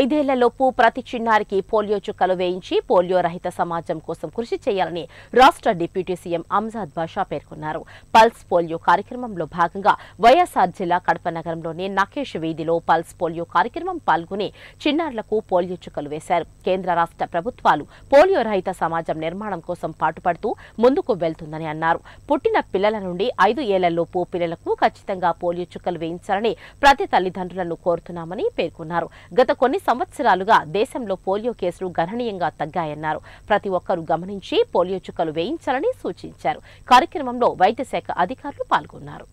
ఐదేళ్లలోపు ప్రతి చిన్నారికి పోలియో చుక్కలు వేయించి పోలియో రహిత సమాజం కోసం కృషి చేయాలని రాష్ట్ర డిప్యూటీ సీఎం అంజాద్ బాషా పేర్కొన్నారు పల్స్ పోలియో కార్యక్రమంలో భాగంగా వైఎస్ఆర్ జిల్లా కడప నగరంలోని నకేష్ వీధిలో పల్స్ పోలియో కార్యక్రమం పాల్గొని చిన్నారులకు పోలియో చుక్కలు వేశారు కేంద్ర రాష్ట్ర ప్రభుత్వాలు పోలియో రహిత సమాజం నిర్మాణం కోసం పాటుపడుతూ ముందుకు వెళ్తుందని అన్నారు పుట్టిన పిల్లల నుండి ఐదు ఏళ్లలోపు పిల్లలకు ఖచ్చితంగా పోలియో చుక్కలు వేయించాలని ప్రతి తల్లిదండ్రులను కోరుతున్నామని పేర్కొన్నారు గత కొన్ని కొన్ని సంవత్సరాలుగా దేశంలో పోలియో కేసులు గణనీయంగా తగ్గాయన్నారు ప్రతి ఒక్కరూ గమనించి పోలియో చుక్కలు వేయించాలని సూచించారు కార్యక్రమంలో వైద్య శాఖ అధికారులు పాల్గొన్నారు